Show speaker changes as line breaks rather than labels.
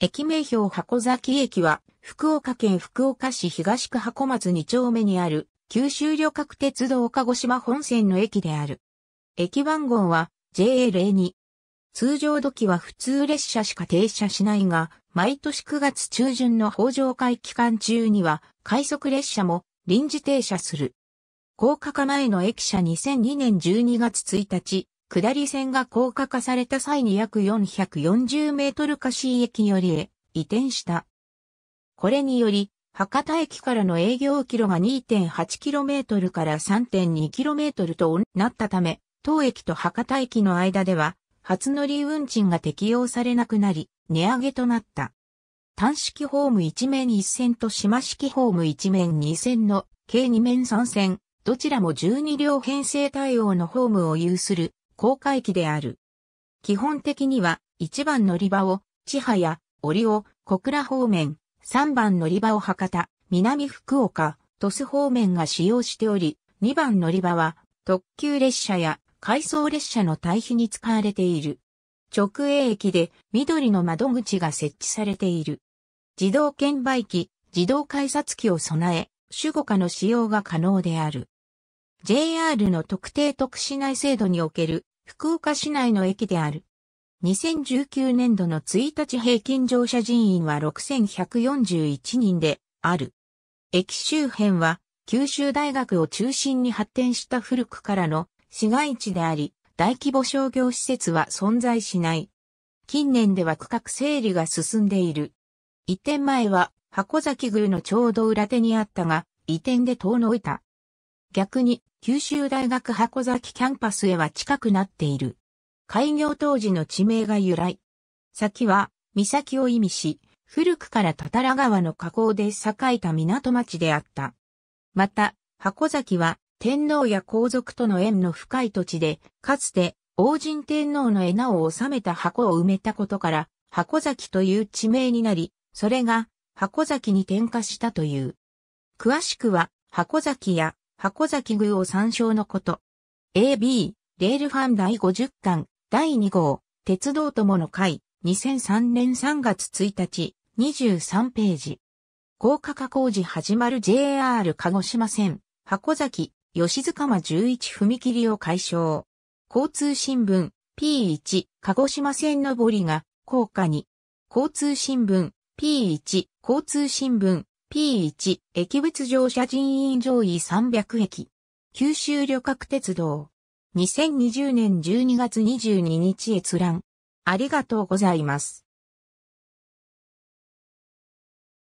駅名標箱崎駅は、福岡県福岡市東区箱松2丁目にある、九州旅客鉄道鹿児島本線の駅である。駅番号は JA02。通常時は普通列車しか停車しないが、毎年9月中旬の法上会期間中には、快速列車も臨時停車する。高架化前の駅舎2002年12月1日、下り線が高架化された際に約440メートル下し駅よりへ移転した。これにより、博多駅からの営業キロが 2.8km から 3.2km となったため、当駅と博多駅の間では、初乗り運賃が適用されなくなり、値上げとなった。単式ホーム1面1線と島式ホーム1面2線の計2面3線、どちらも12両編成対応のホームを有する航海機である。基本的には1番乗り場を千葉や折尾、小倉方面、3番乗り場を博多、南福岡、鳥栖方面が使用しており、2番乗り場は特急列車や回送列車の対比に使われている。直営駅で緑の窓口が設置されている。自動券売機、自動改札機を備え、主語化の使用が可能である。JR の特定特殊内制度における福岡市内の駅である。2019年度の1日平均乗車人員は6141人である。駅周辺は九州大学を中心に発展した古くからの市街地であり、大規模商業施設は存在しない。近年では区画整理が進んでいる。移転前は箱崎宮のちょうど裏手にあったが、移転で遠のいた。逆に九州大学箱崎キャンパスへは近くなっている。開業当時の地名が由来。先は、岬を意味し、古くから多々良川の河口で栄えた港町であった。また、箱崎は、天皇や皇族との縁の深い土地で、かつて、王神天皇の絵名を収めた箱を埋めたことから、箱崎という地名になり、それが、箱崎に転化したという。詳しくは、箱崎や箱崎宮を参照のこと。AB、レールファン第50巻、第2号、鉄道友の会、2003年3月1日、23ページ。高架化工事始まる JR 鹿児島線、箱崎、吉塚間11踏切を解消。交通新聞、P1、鹿児島線上りが、高架に。交通新聞、P1、交通新聞、P1 駅別乗車人員上位300駅。九州旅客鉄道。2020年12月22日閲覧。ありがとうございます。